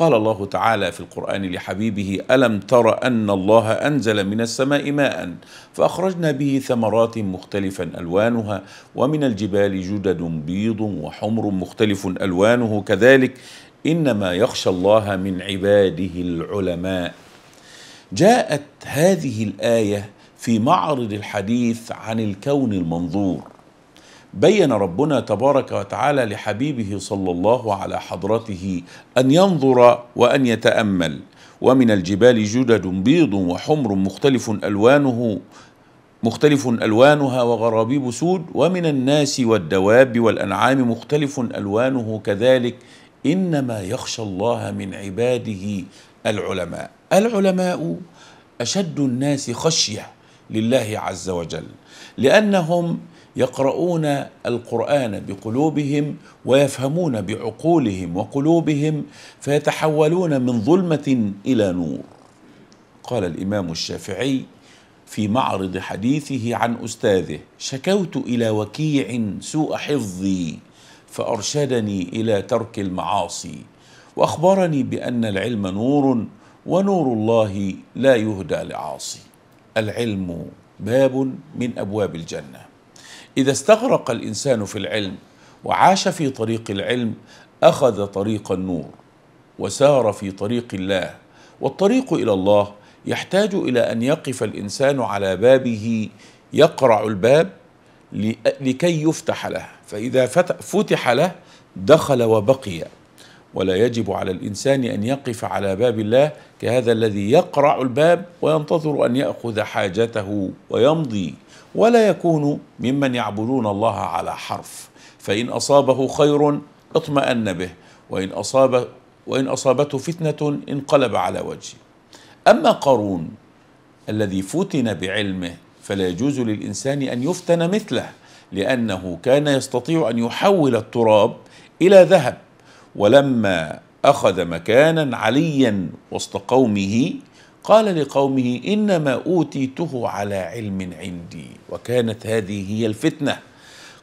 قال الله تعالى في القرآن لحبيبه ألم تر أن الله أنزل من السماء ماء فأخرجنا به ثمرات مختلفا ألوانها ومن الجبال جدد بيض وحمر مختلف ألوانه كذلك إنما يخشى الله من عباده العلماء جاءت هذه الآية في معرض الحديث عن الكون المنظور بين ربنا تبارك وتعالى لحبيبه صلى الله على حضرته ان ينظر وان يتامل ومن الجبال جدد بيض وحمر مختلف الوانه مختلف الوانها وغرابيب سود ومن الناس والدواب والانعام مختلف الوانه كذلك انما يخشى الله من عباده العلماء العلماء اشد الناس خشيه لله عز وجل لانهم يقرؤون القران بقلوبهم ويفهمون بعقولهم وقلوبهم فيتحولون من ظلمه الى نور قال الامام الشافعي في معرض حديثه عن استاذه شكوت الى وكيع سوء حفظي فارشدني الى ترك المعاصي واخبرني بان العلم نور ونور الله لا يهدى لعاصي العلم باب من ابواب الجنه إذا استغرق الإنسان في العلم وعاش في طريق العلم أخذ طريق النور وسار في طريق الله والطريق إلى الله يحتاج إلى أن يقف الإنسان على بابه يقرع الباب لكي يفتح له فإذا فتح له دخل وبقي ولا يجب على الانسان ان يقف على باب الله كهذا الذي يقرع الباب وينتظر ان ياخذ حاجته ويمضي ولا يكون ممن يعبدون الله على حرف فان اصابه خير اطمأن به وان اصاب وان اصابته فتنه انقلب على وجهه اما قارون الذي فتن بعلمه فلا يجوز للانسان ان يفتن مثله لانه كان يستطيع ان يحول التراب الى ذهب ولما اخذ مكانا عليا وسط قومه قال لقومه انما اوتيته على علم عندي وكانت هذه هي الفتنه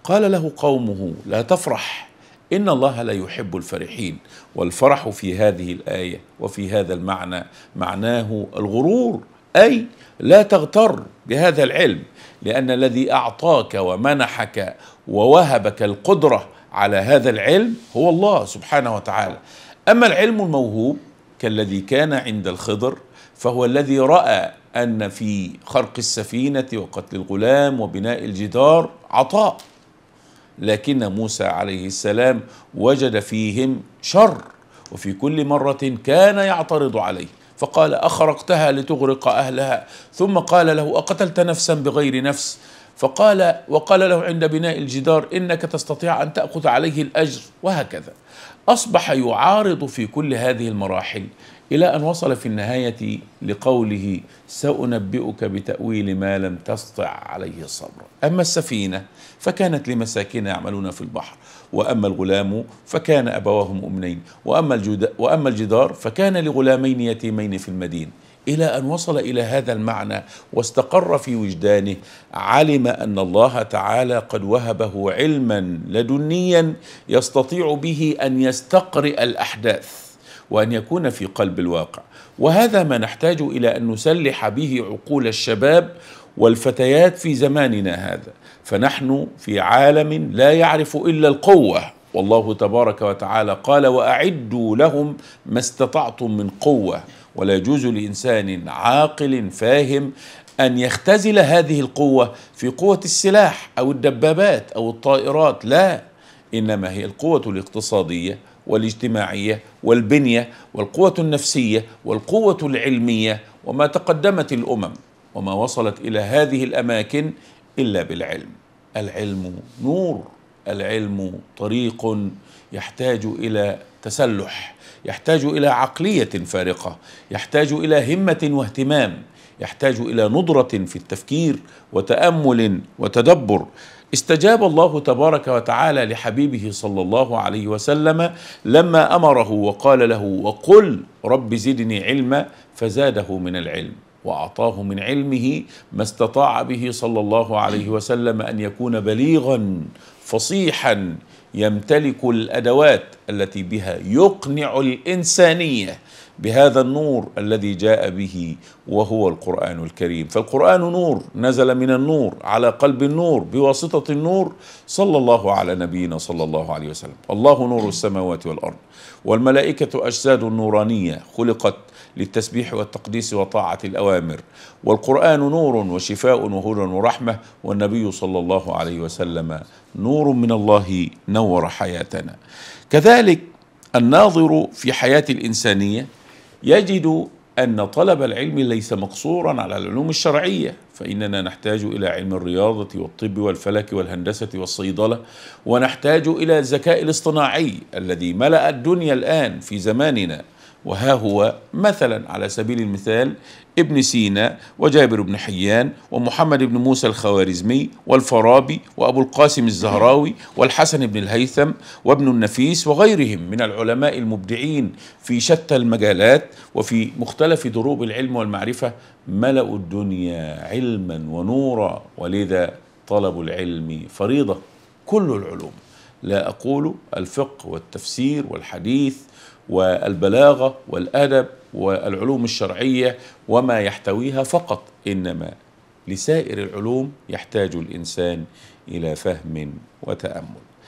قال له قومه لا تفرح ان الله لا يحب الفرحين والفرح في هذه الايه وفي هذا المعنى معناه الغرور اي لا تغتر بهذا العلم لان الذي اعطاك ومنحك ووهبك القدره على هذا العلم هو الله سبحانه وتعالى أما العلم الموهوب كالذي كان عند الخضر فهو الذي رأى أن في خرق السفينة وقتل الغلام وبناء الجدار عطاء لكن موسى عليه السلام وجد فيهم شر وفي كل مرة كان يعترض عليه فقال أخرقتها لتغرق أهلها ثم قال له أقتلت نفسا بغير نفس فقال وقال له عند بناء الجدار إنك تستطيع أن تأخذ عليه الأجر وهكذا أصبح يعارض في كل هذه المراحل إلى أن وصل في النهاية لقوله سأنبئك بتأويل ما لم تستطع عليه الصبر أما السفينة فكانت لمساكين يعملون في البحر وأما الغلام فكان أبواه مؤمنين وأما, وأما الجدار فكان لغلامين يتيمين في المدينة إلى أن وصل إلى هذا المعنى واستقر في وجدانه علم أن الله تعالى قد وهبه علما لدنيا يستطيع به أن يستقرئ الأحداث وأن يكون في قلب الواقع وهذا ما نحتاج إلى أن نسلح به عقول الشباب والفتيات في زماننا هذا فنحن في عالم لا يعرف إلا القوة والله تبارك وتعالى قال وأعدوا لهم ما استطعتم من قوة ولا يجوز لإنسان عاقل فاهم أن يختزل هذه القوة في قوة السلاح أو الدبابات أو الطائرات لا إنما هي القوة الاقتصادية والاجتماعية والبنية والقوة النفسية والقوة العلمية وما تقدمت الأمم وما وصلت إلى هذه الأماكن إلا بالعلم العلم نور العلم طريق يحتاج الى تسلح يحتاج الى عقليه فارقه يحتاج الى همه واهتمام يحتاج الى ندره في التفكير وتامل وتدبر استجاب الله تبارك وتعالى لحبيبه صلى الله عليه وسلم لما امره وقال له وقل رب زدني علما فزاده من العلم واعطاه من علمه ما استطاع به صلى الله عليه وسلم ان يكون بليغا فصيحا يمتلك الادوات التي بها يقنع الانسانيه بهذا النور الذي جاء به وهو القرآن الكريم فالقرآن نور نزل من النور على قلب النور بواسطة النور صلى الله على نبينا صلى الله عليه وسلم الله نور السماوات والأرض والملائكة أجساد نورانية خلقت للتسبيح والتقديس وطاعة الأوامر والقرآن نور وشفاء وهدى ورحمة والنبي صلى الله عليه وسلم نور من الله نور حياتنا كذلك الناظر في حياة الإنسانية يجد أن طلب العلم ليس مقصورا على العلوم الشرعية فإننا نحتاج إلى علم الرياضة والطب والفلك والهندسة والصيدلة ونحتاج إلى الذكاء الاصطناعي الذي ملأ الدنيا الآن في زماننا وها هو مثلا على سبيل المثال ابن سينا وجابر بن حيان ومحمد بن موسى الخوارزمي والفارابي وأبو القاسم الزهراوي والحسن بن الهيثم وابن النفيس وغيرهم من العلماء المبدعين في شتى المجالات وفي مختلف دروب العلم والمعرفة ملأوا الدنيا علما ونورا ولذا طلب العلم فريضة كل العلوم لا أقول الفقه والتفسير والحديث والبلاغة والأدب والعلوم الشرعية وما يحتويها فقط إنما لسائر العلوم يحتاج الإنسان إلى فهم وتأمل